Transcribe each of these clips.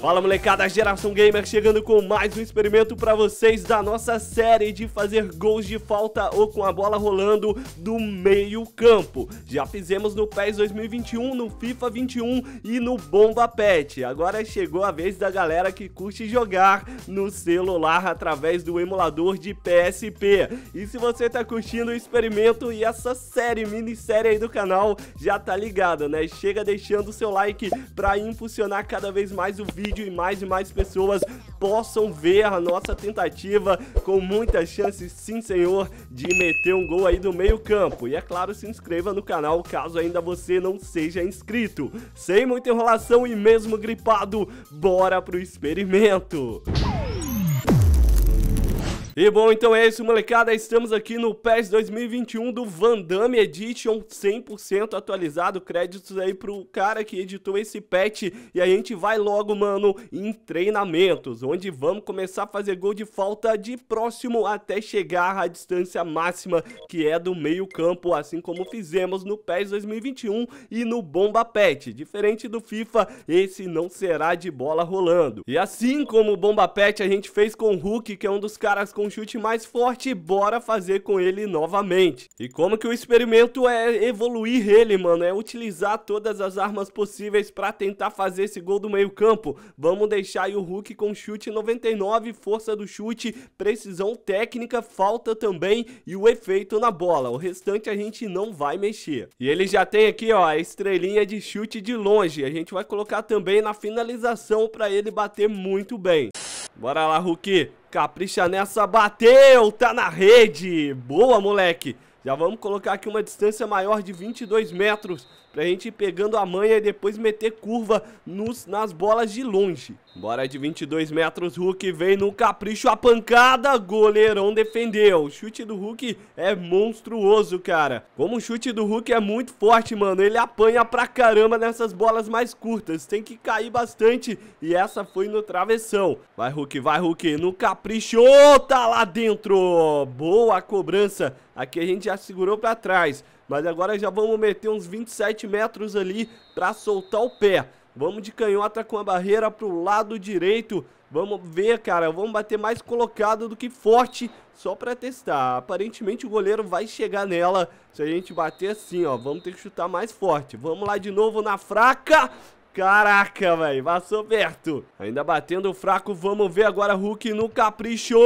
Fala molecada, Geração Gamer chegando com mais um experimento pra vocês da nossa série de fazer gols de falta ou com a bola rolando do meio campo. Já fizemos no PES 2021, no FIFA 21 e no Bomba Pet. Agora chegou a vez da galera que curte jogar no celular através do emulador de PSP. E se você tá curtindo o experimento e essa série, minissérie aí do canal, já tá ligado, né? Chega deixando o seu like pra impulsionar cada vez mais o vídeo vídeo e mais e mais pessoas possam ver a nossa tentativa com muitas chances, sim senhor, de meter um gol aí do meio campo. E é claro, se inscreva no canal caso ainda você não seja inscrito. Sem muita enrolação e mesmo gripado, bora pro experimento! E bom, então é isso, molecada. Estamos aqui no PES 2021 do Van Damme Edition 100% atualizado. Créditos aí pro cara que editou esse patch. E a gente vai logo, mano, em treinamentos, onde vamos começar a fazer gol de falta de próximo até chegar à distância máxima, que é do meio campo, assim como fizemos no PES 2021 e no Bomba Pet. Diferente do FIFA, esse não será de bola rolando. E assim como o Bomba Pet a gente fez com o Hulk, que é um dos caras com um chute mais forte e bora fazer com ele novamente. E como que o experimento é evoluir ele, mano, é utilizar todas as armas possíveis para tentar fazer esse gol do meio campo. Vamos deixar aí o Hulk com chute 99, força do chute, precisão técnica, falta também e o efeito na bola. O restante a gente não vai mexer. E ele já tem aqui, ó, a estrelinha de chute de longe. A gente vai colocar também na finalização para ele bater muito bem. Bora lá, Hulk. Capricha nessa, bateu, tá na rede. Boa, moleque. Já vamos colocar aqui uma distância maior de 22 metros pra gente ir pegando a manha e depois meter curva nos, nas bolas de longe. Bora de 22 metros, Hulk vem no capricho, a pancada, goleirão defendeu. O chute do Hulk é monstruoso, cara. Como o chute do Hulk é muito forte, mano, ele apanha pra caramba nessas bolas mais curtas. Tem que cair bastante e essa foi no travessão. Vai, Hulk, vai, Hulk, no capricho, tá lá dentro. Boa cobrança Aqui a gente já segurou para trás, mas agora já vamos meter uns 27 metros ali para soltar o pé. Vamos de canhota com a barreira para o lado direito. Vamos ver, cara. Vamos bater mais colocado do que forte só para testar. Aparentemente o goleiro vai chegar nela se a gente bater assim, ó. Vamos ter que chutar mais forte. Vamos lá de novo na fraca. Caraca, velho, passou perto. Ainda batendo fraco, vamos ver agora Hulk no capricho.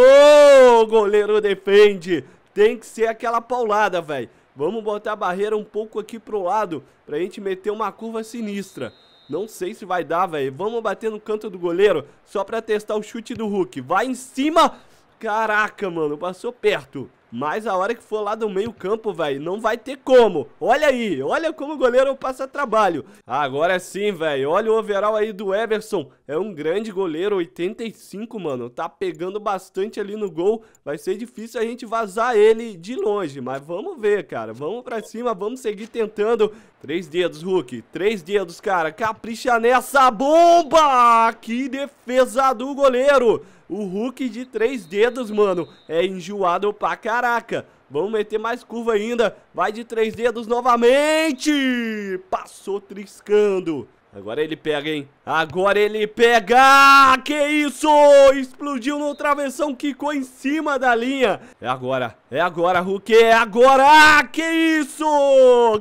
O goleiro defende tem que ser aquela paulada, velho. Vamos botar a barreira um pouco aqui pro lado pra gente meter uma curva sinistra. Não sei se vai dar, velho. Vamos bater no canto do goleiro só pra testar o chute do Hulk. Vai em cima. Caraca, mano, passou perto. Mas a hora que for lá do meio campo, velho, não vai ter como. Olha aí, olha como o goleiro passa trabalho. Agora sim, velho, olha o overall aí do Everson. É um grande goleiro, 85, mano. Tá pegando bastante ali no gol. Vai ser difícil a gente vazar ele de longe, mas vamos ver, cara. Vamos pra cima, vamos seguir tentando. Três dedos, Hulk. Três dedos, cara. Capricha nessa bomba! Que defesa do goleiro! O Hulk de três dedos, mano. É enjoado pra caralho. Caraca, vamos meter mais curva ainda. Vai de três dedos novamente. Passou triscando. Agora ele pega, hein? Agora ele pega! Que isso! Explodiu no travessão, quicou em cima da linha. É agora, é agora, Hulk, é agora! Ah, que isso!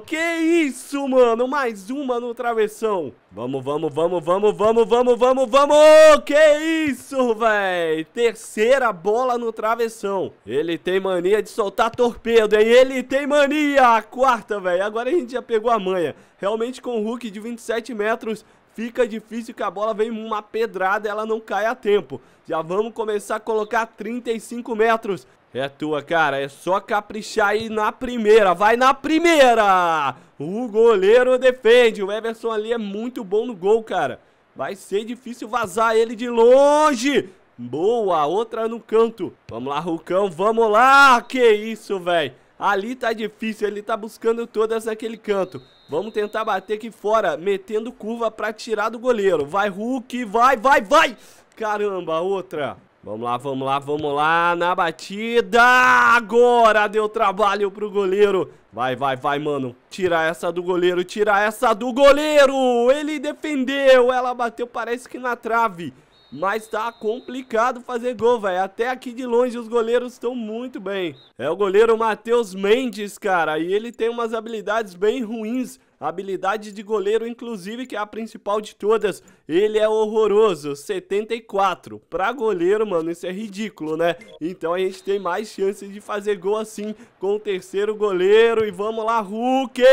Que isso, mano! Mais uma no travessão. Vamos, vamos, vamos, vamos, vamos, vamos, vamos, vamos! Que isso, velho! Terceira bola no travessão. Ele tem mania de soltar torpedo, hein? Ele tem mania! Quarta, velho. Agora a gente já pegou a manha. Realmente com o Hulk de 27 metros, fica difícil que a bola vem uma pedrada ela não cai a tempo. Já vamos começar a colocar 35 metros. É tua, cara. É só caprichar aí na primeira. Vai na primeira! O goleiro defende. O Everson ali é muito bom no gol, cara. Vai ser difícil vazar ele de longe. Boa, outra no canto. Vamos lá, Rucão, vamos lá. Que isso, velho. Ali tá difícil, ele tá buscando todas naquele canto. Vamos tentar bater aqui fora, metendo curva pra tirar do goleiro. Vai, Hulk, vai, vai, vai. Caramba, outra. Vamos lá, vamos lá, vamos lá, na batida, agora deu trabalho pro goleiro, vai, vai, vai, mano, tira essa do goleiro, tira essa do goleiro, ele defendeu, ela bateu parece que na trave, mas tá complicado fazer gol, velho. Até aqui de longe os goleiros estão muito bem. É o goleiro Matheus Mendes, cara. E ele tem umas habilidades bem ruins. Habilidade de goleiro, inclusive, que é a principal de todas. Ele é horroroso. 74. Pra goleiro, mano, isso é ridículo, né? Então a gente tem mais chance de fazer gol assim com o terceiro goleiro. E vamos lá, Hulk!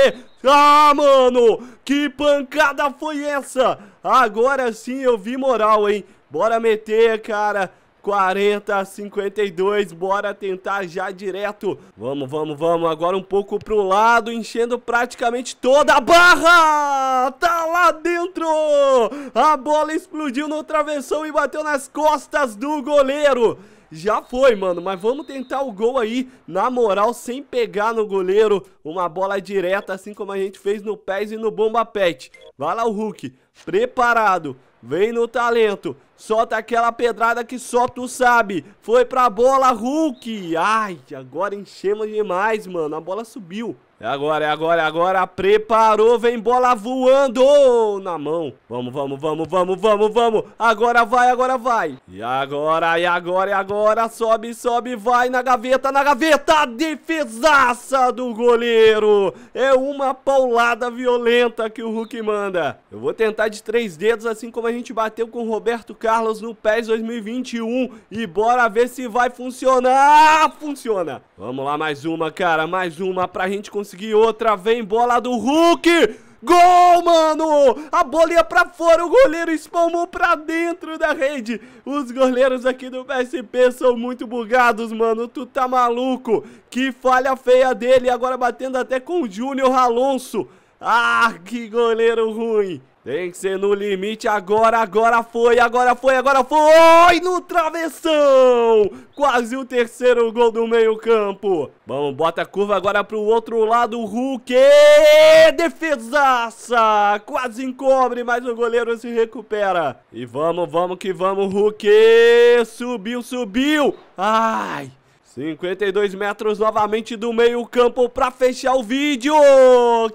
Ah, mano! Que pancada foi essa? Agora sim eu vi moral, hein? Bora meter, cara! 40 a 52, bora tentar já direto. Vamos, vamos, vamos, agora um pouco pro lado, enchendo praticamente toda a barra. Tá lá dentro! A bola explodiu no travessão e bateu nas costas do goleiro. Já foi, mano, mas vamos tentar o gol aí, na moral, sem pegar no goleiro. Uma bola direta, assim como a gente fez no PES e no Bomba Pet. Vai lá o Hulk, Preparado. Vem no talento. Solta aquela pedrada que só tu sabe. Foi pra bola, Hulk. Ai, agora enchemos demais, mano. A bola subiu. É agora, é agora, é agora. Preparou, vem bola voando na mão. Vamos, vamos, vamos, vamos, vamos, vamos. Agora vai, agora vai. E agora, e agora, e agora. Sobe, sobe, vai na gaveta, na gaveta. Defesaça do goleiro. É uma paulada violenta que o Hulk manda. Eu vou tentar de três dedos, assim como a gente bateu com o Roberto Carlos no PES 2021. E bora ver se vai funcionar! Funciona! Vamos lá, mais uma, cara, mais uma pra gente conseguir outra. Vem bola do Hulk! Gol, mano! A bola ia pra fora, o goleiro espalmou pra dentro da rede. Os goleiros aqui do PSP são muito bugados, mano. Tu tá maluco? Que falha feia dele, agora batendo até com o Júnior Alonso. Ah, que goleiro ruim! Tem que ser no limite agora, agora foi, agora foi, agora foi! No travessão! Quase o terceiro gol do meio campo. Vamos, bota a curva agora pro outro lado, o Hulk! Defesaça! Quase encobre, mas o goleiro se recupera. E vamos, vamos que vamos, Hulk! Subiu, subiu! Ai! 52 metros novamente do meio campo para fechar o vídeo.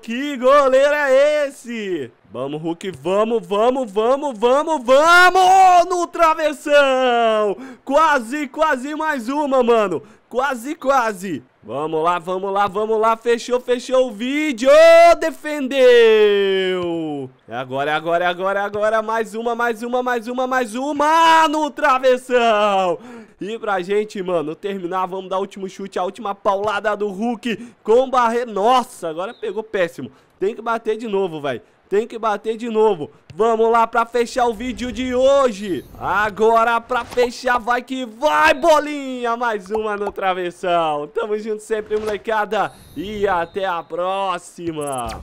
Que goleiro é esse? Vamos, Hulk, vamos, vamos, vamos, vamos, vamos! No travessão! Quase, quase mais uma, mano. Quase, quase. Vamos lá, vamos lá, vamos lá. Fechou, fechou o vídeo. Defendeu. É agora, é agora, é agora, é agora. Mais uma, mais uma, mais uma, mais uma no travessão. E pra gente, mano, terminar, vamos dar o último chute, a última paulada do Hulk com barreira. Nossa, agora pegou péssimo. Tem que bater de novo, velho. Tem que bater de novo. Vamos lá pra fechar o vídeo de hoje. Agora pra fechar, vai que vai, bolinha! Mais uma no travessão. Tamo junto sempre, molecada. E até a próxima.